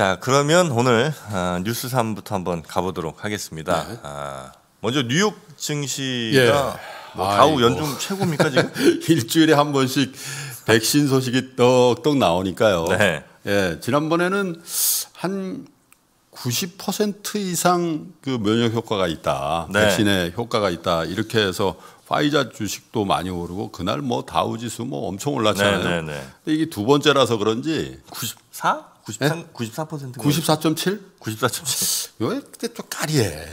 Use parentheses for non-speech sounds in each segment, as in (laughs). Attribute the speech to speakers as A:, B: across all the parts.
A: 자, 그러면 오늘 어, 뉴스 3부터 한번 가보도록 하겠습니다. 네. 아, 먼저 뉴욕 증시가 예. 뭐 가우 연중 최고입니까 지금? (laughs) 일주일에 한
B: 번씩 백신 소식이 떡떡 나오니까요. 네. 예, 지난번에는 한 90% 이상 그 면역 효과가 있다. 네. 백신의 효과가 있다. 이렇게 해서 화이자 주식도 많이 오르고 그날 뭐 다우 지수 뭐 엄청 올랐잖아요. 네, 네, 네. 근데 이게 두 번째라서 그런지 94? 93, 94%. 94.7? 94.7. 왜 그때 또
A: 까리해.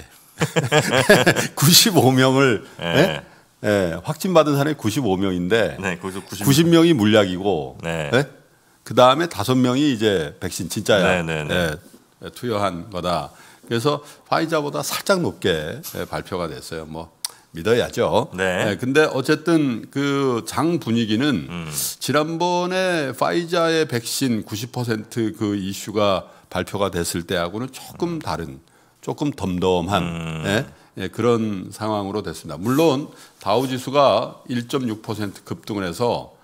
B: 95명을 (laughs) 네. 예? 네? 예, 네, 확진 받은 사람이 95명인데 네, 90... 명이 물약이고 네. 예? 네? 그 다음에 다섯 명이 이제 백신 진짜야 투여한 거다. 그래서 화이자보다 살짝 높게 발표가 됐어요. 뭐 믿어야죠. 네. 네. 근데 어쨌든 그 장 분위기는 음. 지난번에 파이자의 백신 90%그 이슈가 발표가 됐을 때하고는 조금 음. 다른, 조금 덤덤한 음. 네? 네, 그런 상황으로 됐습니다. 물론 다우지수가 1.6% 급등을 해서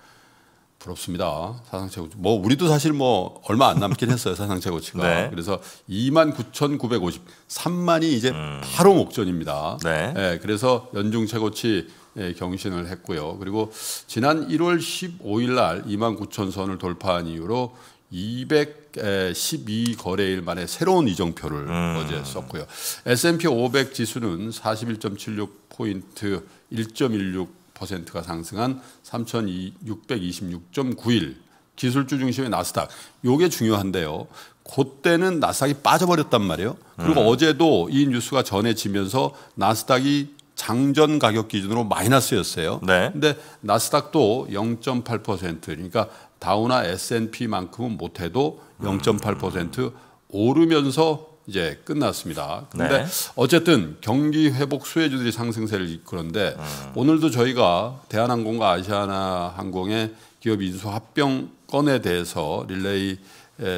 B: 부럽습니다. 사상 최고. 치뭐 우리도 사실 뭐 얼마 안 남긴 했어요 사상 최고치가. (laughs) 네. 그래서 2만 9,953만이 이제 음. 바로 목전입니다. 네. 네. 그래서 연중 최고치 예, 경신을 했고요. 그리고 지난 1월 15일 날 2만 9천 선을 돌파한 이후로 212 거래일 만에 새로운 이정표를 음. 어제 썼고요. S&P 500 지수는 41.76 포인트 1.16 0.6%가 상승한 3,626.91 기술주 중심의 나스닥. 요게 중요한데요. 그때는 나스닥이 빠져버렸단 말이에요. 그리고 음. 어제도 이 뉴스가 전해지면서 나스닥이 장전 가격 기준으로 마이너스였어요. 네. 근데 나스닥도 0.8% 그러니까 다우나 S&P만큼은 못해도 0.8% 음. 오르면서 이제 끝났습니다. 그런데 네. 어쨌든 경기 회복 수혜주들이 상승세를 이끌었는데 음. 오늘도 저희가 대한항공과 아시아나항공의 기업 인수 합병 건에 대해서 릴레이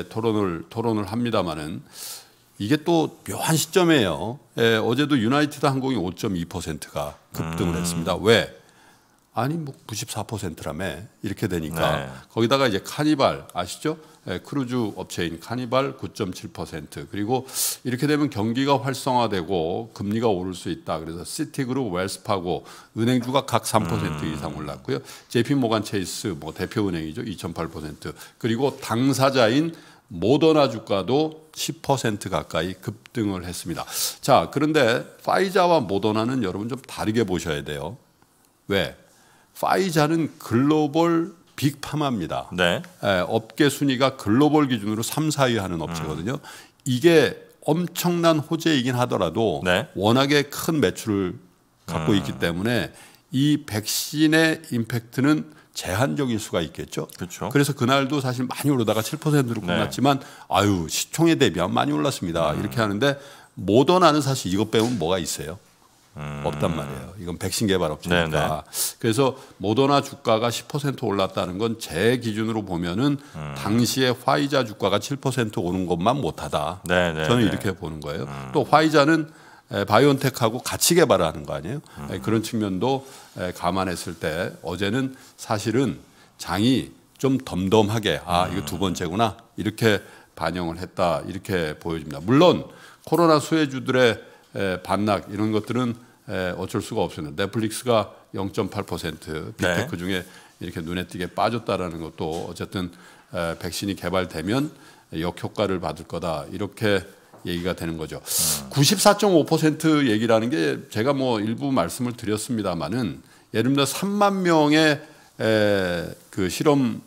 B: 토론을 토론을 합니다마는 이게 또 묘한 시점이에요. 예, 어제도 유나이티드 항공이 5.2%가 급등을 음. 했습니다. 왜? 아니 뭐 94%라며 이렇게 되니까 네. 거기다가 이제 카니발 아시죠? 예, 크루즈 업체인 카니발 9.7% 그리고 이렇게 되면 경기가 활성화되고 금리가 오를 수 있다. 그래서 시티그룹, 웰스파고 은행주가 각3% 음. 이상 올랐고요. JP 모간 체이스 뭐 대표은행이죠. 2.8% 그리고 당사자인 모더나 주가도 10% 가까이 급등을 했습니다. 자, 그런데 파이자와 모더나는 여러분 좀 다르게 보셔야 돼요. 왜? 파이자는 글로벌 빅파마입니다. 네. 에, 예, 업계 순위가 글로벌 기준으로 3, 4위 하는 업체거든요. 음. 이게 엄청난 호재이긴 하더라도 네. 워낙에 큰 매출을 갖고 음. 있기 때문에 이 백신의 임팩트는 제한적일 수가 있겠죠. 그쵸. 그래서 그날도 사실 많이 오르다가 7%로 끝났지만 네. 아유 시총에 대비하면 많이 올랐습니다. 음. 이렇게 하는데 모더나는 사실 이것 빼면 뭐가 있어요? 음. 없단 말이에요. 이건 백신 개발 업체니까. 네, 네. 그래서 모더나 주가가 10% 올랐다는 건 제 기준으로 보면은 음. 당시에 화이자 주가가 7% 오는 것만 못하다. 네네. 네, 저는 이렇게 보는 거예요. 음. 또 화이자는 바이온텍하고 같이 개발하는 거 아니에요? 음. 그런 측면도 감안했을 때 어제는 사실은 장이 좀 덤덤하게 아 음. 이거 두 번째구나 이렇게 반영을 했다 이렇게 보여집니다. 물론 코로나 수혜주들의 반락 이런 것들은 에, 어쩔 수가 없습니 넷플릭스가 0.8% 빅테크 네. 중에 이렇게 눈에 띄게 빠졌다라는 것도 어쨌든 에, 백신이 개발되면 역효과를 받을 거다 이렇게 얘기가 되는 거죠. 음. 94.5% 얘기라는 게 제가 뭐 일부 말씀을 드렸습니다만은 예를 들어 3만 명의 에, 그 실험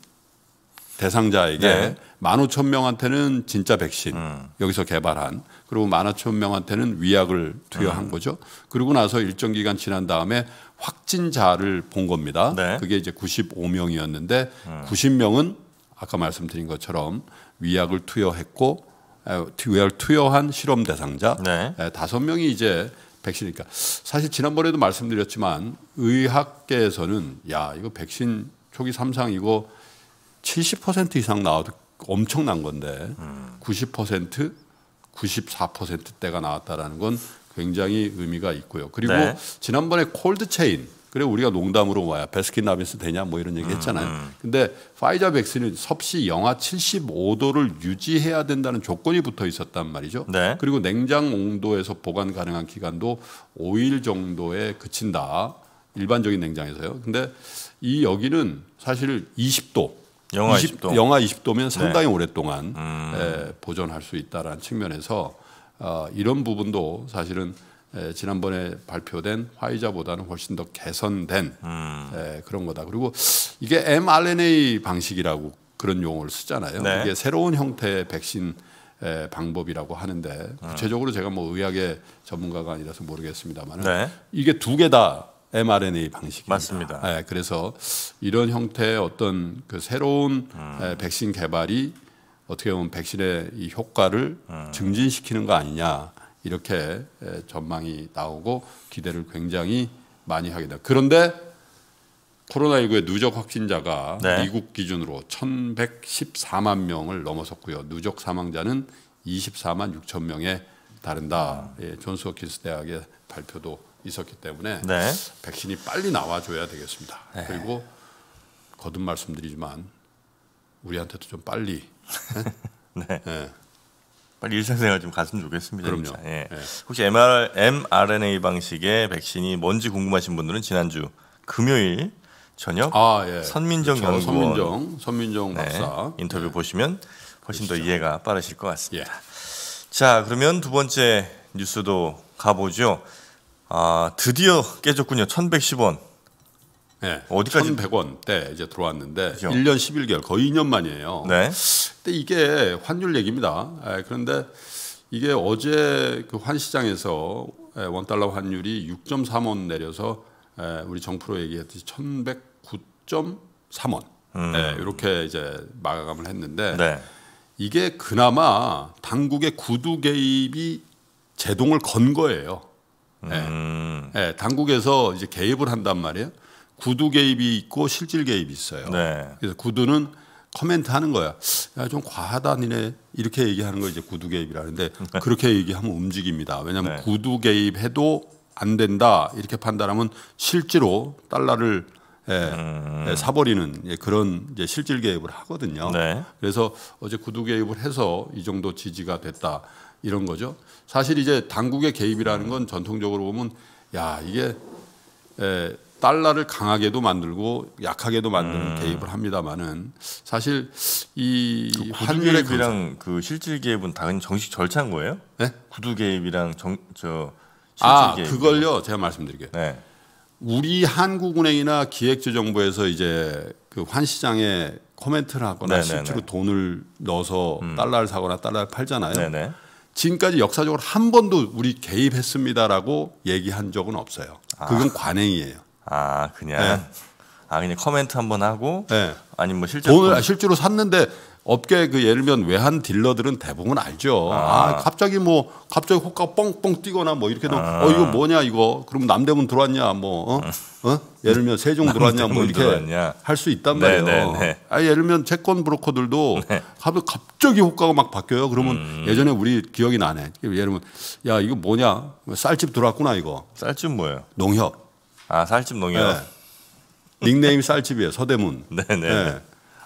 B: 대상자에게 네. 15,000명한테는 진짜 백신 음. 여기서 개발한 그리고 만화천 명한테는 위약을 투여한 음. 거죠. 그리고 나서 일정 기간 지난 다음에 확진자를 본 겁니다. 네. 그게 이제 95명이었는데 음. 90명은 아까 말씀드린 것처럼 위약을 투여했고 위약을 투여한 실험 대상자 네. 다섯 명이 이제 백신이니까 사실 지난번에도 말씀드렸지만 의학계에서는 야 이거 백신 초기 3상 이거 70% 이상 나와도 엄청난 건데 음. 90% 94%대가 나왔다라는 건 굉장히 의미가 있고요. 그리고 네. 지난번에 콜드 체인 그래 우리가 농담으로 뭐야 베스킨 라빈스 되냐 뭐 이런 얘기 했잖아요. 음. 음, 음. 근데 파이자 백신은 섭씨 영하 75도를 유지해야 된다는 조건이 붙어 있었단 말이죠. 네. 그리고 냉장 온도에서 보관 가능한 기간도 5일 정도에 그친다. 일반적인 냉장에서요. 근데 이 여기는 사실 20도 영하 20, 20도. 영하 20도면 상당히 네. 오랫동안 음. 에, 예, 보존할 수 있다라는 측면에서 어, 이런 부분도 사실은 에, 예, 지난번에 발표된 화이자보다는 훨씬 더 개선된 음. 에, 예, 그런 거다. 그리고 이게 mRNA 방식이라고 그런 용어를 쓰잖아요. 네. 이게 새로운 형태의 백신 에, 방법이라고 하는데 음. 구체적으로 제가 뭐 의학의 전문가가 아니라서 모르겠습니다만 네. 이게 두개다 mRNA 방식입니다. 맞습니다. 네, 그래서 이런 형태의 어떤 그 새로운 음. 백신 개발이 어떻게 보면 백신의 이 효과를 음. 증진시키는 거 아니냐 이렇게 예, 전망이 나오고 기대를 굉장히 많이 하게 됩니다. 그런데 코로나19의 누적 확진자가 네. 미국 기준으로 1,114만 명을 넘어섰고요. 누적 사망자는 24만 6천 명에 다른다. 음. 예, 존스홉킨스 대학의 발표도 있었기 때문에 네. 백신이 빨리 나와줘야 되겠습니다. 네. 그리고 거듭 말씀드리지만 우리한테도 좀 빨리 예? (laughs) 네. 네.
A: 빨리 일상생활 좀 갔으면 좋겠습니다. 그럼요. 예. 예. 혹시 MR, mRNA 방식의 백신이 뭔지 궁금하신 분들은 지난주 금요일 저녁 아, 예. 선민정 그렇죠. 연구원 선민정 선민정 네, 박사 네. 인터뷰 보시면 훨씬 그렇죠. 더 이해가 빠르실 것 같습니다. 자 그러면 두 번째 뉴스도 가보죠. 아, 드디어 깨졌군요. 1110원. 네, 어디까지 1,100원 때 이제
B: 들어왔는데 그죠? 1년 11개월 거의 2년 만이에요. 네. 근데 이게 환율 얘기입니다. 에, 예, 그런데 이게 어제 그 환시장에서 에, 예, 원 달러 환율이 6.3원 내려서 에, 예, 우리 정프로 얘기했듯이 1,109.3원 음. 예, 이렇게 이제 마감을 했는데 네. 이게 그나마 당국의 구두 개입이 제동을 건 거예요. 음. 예. 예. 당국에서 이제 개입을 한단 말이에요. 구두 개입이 있고 실질 개입이 있어요. 네. 그래서 구두는 커멘트 하는 거야. 야, 좀 과하다 니네 이렇게 얘기하는 걸 이제 구두 개입이라는데 (laughs) 그렇게 얘기하면 움직입니다. 왜냐하면 네. 구두 개입해도 안 된다 이렇게 판단하면 실제로 달러를 예, 음. 예, 사버리는 예, 그런 이제 실질 개입을 하거든요. 네. 그래서 어제 구두 개입을 해서 이 정도 지지가 됐다. 이런 거죠. 사실 이제 당국의 개입이라는 건 전통적으로 보면 야 이게 에, 달러를 강하게도 만들고 약하게도 만드는 음. 개입을
A: 합니다만은
B: 사실 이그 환율 개입이랑
A: 그 실질 개입은 당연히 정식 절차인 거예요? 네? 구두 개입이랑 정저 아, 개입. 그걸요. 제가 말씀드릴게요. 네. 우리 한국은행이나 기획재정부에서 이제 그
B: 환시장에 코멘트를 하거나 네네네. 네, 실제로 네. 돈을 넣어서 음. 달러를 사거나 달러를 팔잖아요. 네네. 네. 지금까지 역사적으로 한 번도 우리 개입했습니다라고 얘기한 적은 없어요. 그건 아. 관행이에요. 아, 그냥. 네. 아 그냥 커멘트 한번 하고 네. 아니뭐 실제로 돈을 아, 실제로 샀는데 업계 그 예를 들면 외환 딜러들은 대부분 알죠. 아, 아 갑자기 뭐 갑자기 호가 뻥뻥 뛰거나 뭐 이렇게 해면 아. 어 이거 뭐냐 이거 그럼 남대문 들어왔냐 뭐 어? 어? 예를 들면 세종 들어왔냐 뭐 이렇게 할 수 있단 네, 말이에요. 네네네. 네. 아 예를 들면 채권 브로커들도 네. 갑자기 호가가 막 바뀌어요. 그러면 음. 예전에 우리 기억이 나네. 예를 들면 야 이거 뭐냐 쌀집 들어왔구나 이거. 쌀집 뭐예요? 농협. 아 쌀집 농협. 네. 닉네임 쌀집이에요. 서대문. 네네. (laughs) 네. 네.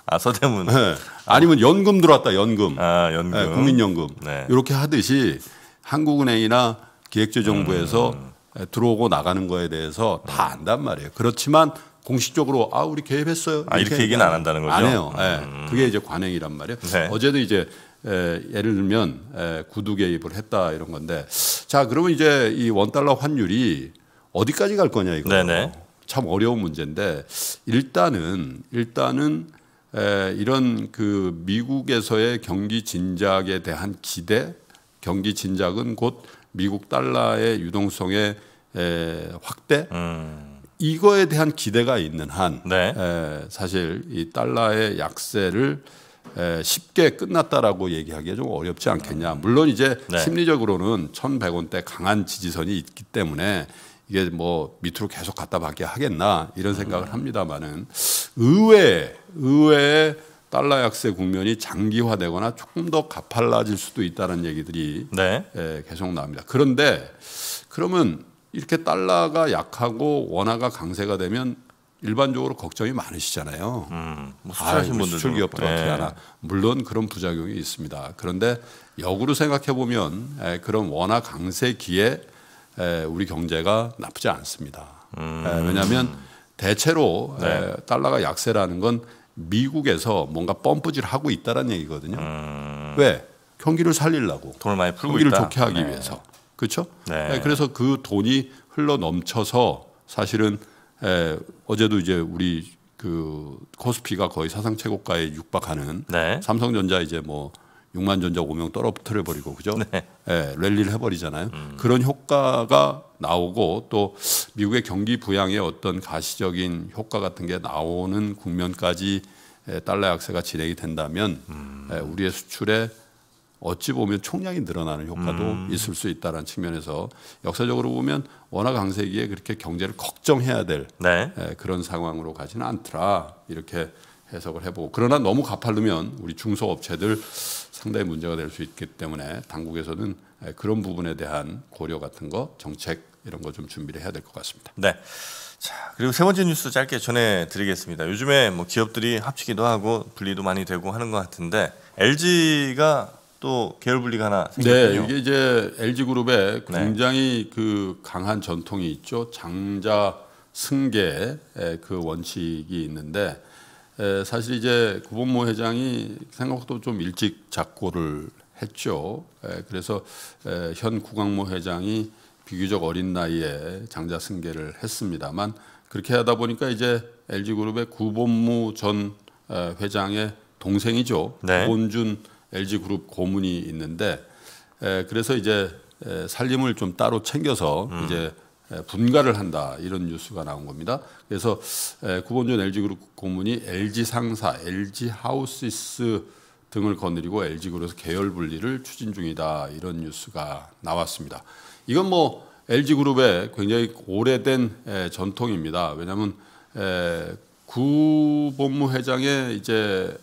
B: 아 서대문. 네. 아니면 연금 들어왔다 연금. 아 연금. 네, 국민연금. 네. 이렇게 하듯이 한국은행이나 기획재정부에서 음. 들어오고 나가는 거에 대해서 다 음. 안단 말이에요. 그렇지만 공식적으로 아 우리 개입했어요. 이렇게, 아, 이렇게 얘기는 안 한다는 거죠. 안 해요. 네. 음. 그게 이제 관행이란 말이에요. 네. 어제도 이제 에, 예를 들면 에, 구두 개입을 했다 이런 건데 자 그러면 이제 이 원달러 환율이 어디까지 갈 거냐 이거. 네네. 참 어려운 문제인데 일단은 일단은 에, 이런 그 미국에서의 경기 진작에 대한 기대, 경기 진작은 곧 미국 달러의 유동성의 에, 확대. 음. 이거에 대한 기대가 있는 한 네. 에, 사실 이 달러의 약세를 에, 쉽게 끝났다라고 얘기하기가 좀 어렵지 않겠냐. 물론 이제 네. 심리적으로는 1,100원대 강한 지지선이 있기 때문에 이게 뭐 밑으로 계속 갖다 박게 하겠나 이런 생각을 합니다만은 의외 의외 달러 약세 국면이 장기화되거나 조금 더 가팔라질 수도 있다는 얘기들이 네. 예, 계속 나옵니다. 그런데 그러면 이렇게 달러가 약하고 원화가 강세가 되면 일반적으로 걱정이 많으시잖아요. 음,
A: 뭐 수출하신 뭐 분들 수출 기업들 어떻게 하나.
B: 물론 그런 부작용이 있습니다. 그런데 역으로 생각해 보면 예, 그런 원화 강세기에 우리 경제가 나쁘지 않습니다. 음. 왜냐하면 대체로 네. 달러가 약세라는 건 미국에서 뭔가 뻔뿌질 하고 있다라는 얘기거든요. 음. 왜 경기를 살리려고 돈을 많이 풀고 경기를 있다. 좋게 하기 네. 위해서 그렇죠. 네. 그래서 그 돈이 흘러 넘쳐서 사실은 에, 어제도 이제 우리 그 코스피가 거의 사상 최고가에 육박하는 네. 삼성전자 이제 뭐 6만 전자 5명 떨어뜨려 버리고 그죠? 네. 예, 랠리를 해버리잖아요. 음. 그런 효과가 나오고 또 미국의 경기 부양의 어떤 가시적인 효과 같은 게 나오는 국면까지 예, 달러 약세가 진행이 된다면 음. 예, 우리의 수출에 어찌 보면 총량이 늘어나는 효과도 음. 있을 수 있다는 측면에서 역사적으로 보면 워낙 강세기에 그렇게 경제를 걱정해야 될 네. 예, 그런 상황으로 가지는 않더라 이렇게 해석을 해보고 그러나 너무 가팔르면 우리 중소업체들 상당히 문제가 될 수 있기 때문에 당국에서는 그런 부분에 대한 고려 같은 거 정책 이런 거 좀 준비를 해야 될 것 같습니다.
A: 네. 자 그리고 세 번째 뉴스 짧게 전해드리겠습니다. 요즘에 뭐 기업들이 합치기도 하고 분리도 많이 되고 하는 것 같은데 LG가 또 계열 분리가 하나 생겼네요. 네, 이게 이제 LG 그룹에 네. 굉장히 네. 그 강한 전통이
B: 있죠. 장자 승계 그 원칙이 있는데 에, 예, 사실 이제 구본모 회장이 생각보다 좀 일찍 작고를 했죠. 에, 예, 그래서 에, 예, 현 구광모 회장이 비교적 어린 나이에 장자 승계를 했습니다만 그렇게 하다 보니까 이제 LG 그룹의 구본무 전 어, 회장의 동생이죠. 네. 구본준 LG 그룹 고문이 있는데 그래서 이제 살림을 좀 따로 챙겨서 음. 이제 예, 분가를 한다 이런 뉴스가 나온 겁니다. 그래서 예, 구본전 LG그룹 고문이 LG 상사, LG 하우시스 등을 거느리고 LG그룹에서 계열 분리를 추진 중이다 이런 뉴스가 나왔습니다. 이건 뭐 LG그룹의 굉장히 오래된 예, 전통입니다. 왜냐하면 구 법무회장의 이제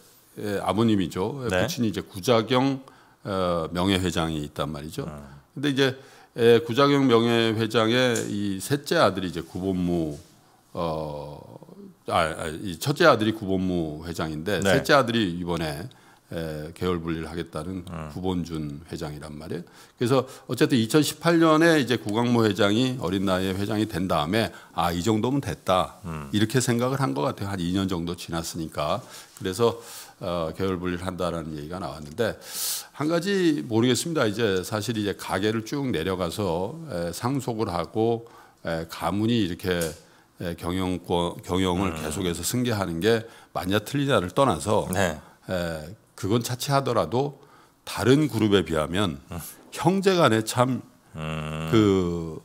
B: 아버님이죠. 네. 부친이 이제 구자경 어, 명예회장이 있단 말이죠. 음. 근데 이제 에, 예, 구자경 명예회장의 이 셋째 아들이 이제 구본무 어, 아, 아, 이 첫째 아들이 구본무 회장인데 네. 셋째 아들이 이번에 에, 계열 분리를 하겠다는 음. 구본준 회장이란 말이에요. 그래서 어쨌든 2018년에 이제 구강모 회장이 어린 나이에 회장이 된 다음에 아 이 정도면 됐다 음. 이렇게 생각을 한 것 같아요. 한 2년 정도 지났으니까 그래서 어, 계열 분리를 한다라는 얘기가 나왔는데 한 가지 모르겠습니다. 이제 사실 이제 가게를 쭉 내려가서 에, 상속을 하고 에, 가문이 이렇게 에, 경영권 경영을 음. 계속해서 승계하는 게 맞냐 틀리냐를 떠나서. 네. 에, 그건 차치하더라도 다른 그룹에 비하면 음. 형제 간에 참그 음.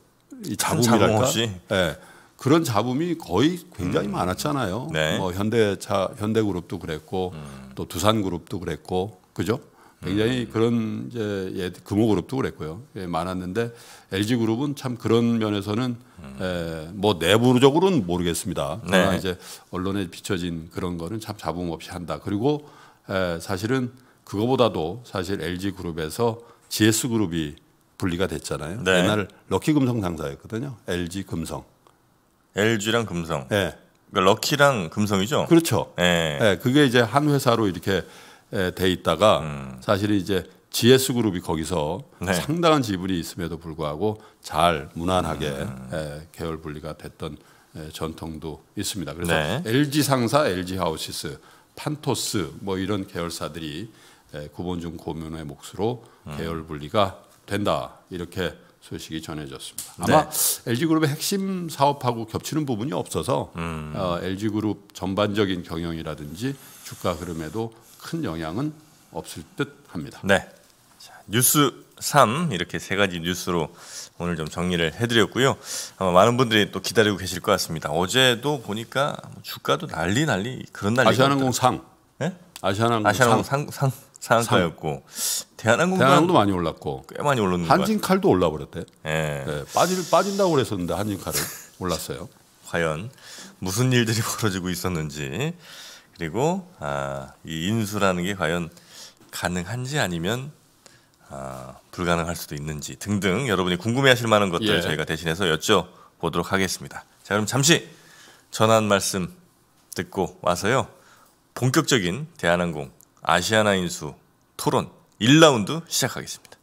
B: 자붐이랄까? 그 예. 네. 그런 잡음이 거의 굉장히 음. 많았잖아요. 네. 뭐 현대차 현대그룹도 그랬고 음. 또 두산그룹도 그랬고 그죠? 굉장히 음. 그런 이제 예, 금호그룹도 그랬고요. 예, 많았는데 LG 그룹은 참 그런 면에서는 에뭐 음. 예, 내부적으로는 모르겠습니다. 네. 그러나 이제 언론에 비춰진 그런 거는 참 잡음 없이 한다. 그리고 사실은 그거보다도 사실 LG 그룹에서 GS 그룹이 분리가 됐잖아요. 네. 옛날 럭키 금성 상사였거든요. LG 금성.
A: LG랑 금성. 예. 네. 그러니까 럭키랑 금성이죠. 그렇죠. 예. 네. 그게 이제 한 회사로 이렇게 돼 있다가 음. 사실 은 이제 GS 그룹이
B: 거기서 네. 상당한 지분이 있음에도 불구하고 잘 무난하게 음. 계열 분리가 됐던 전통도 있습니다. 그래서 LG 네. 상사, LG 하우시스 판토스 뭐 이런 계열사들이 구본중 고문의 몫으로 음. 계열 분리가 된다 이렇게 소식이 전해졌습니다. 네. 아마 네. LG 그룹의 핵심 사업하고 겹치는 부분이 없어서 음. 어, LG 그룹 전반적인 경영이라든지
A: 주가 흐름에도 큰 영향은 없을 듯합니다. 네. 자, 뉴스 3 이렇게 세 가지 뉴스로 오늘 좀 정리를 해드렸고요. 아마 많은 분들이 또 기다리고 계실 것 같습니다. 어제도 보니까 뭐 주가도 난리 난리 그런 날이 아시아항공 상, 네? 예? 아시아항공 아시아항공 상, 상, 상가였고 대한항공도, 대한항공도 많이 올랐고 꽤 많이 올랐는 한진칼도 올라 버렸대. 네. 예. 네. 빠질 빠진다고 그랬었는데 한진칼은 (laughs) 올랐어요. 과연 무슨 일들이 벌어지고 있었는지 그리고 아, 이 인수라는 게 과연 가능한지 아니면 아, 불가능할 수도 있는지 등등 여러분이 궁금해하실 만한 것들 예. 저희가 대신해서 여쭤보도록 하겠습니다. 자 그럼 잠시 전한 말씀 듣고 와서요 본격적인 대한항공 아시아나 인수 토론 1라운드 시작하겠습니다.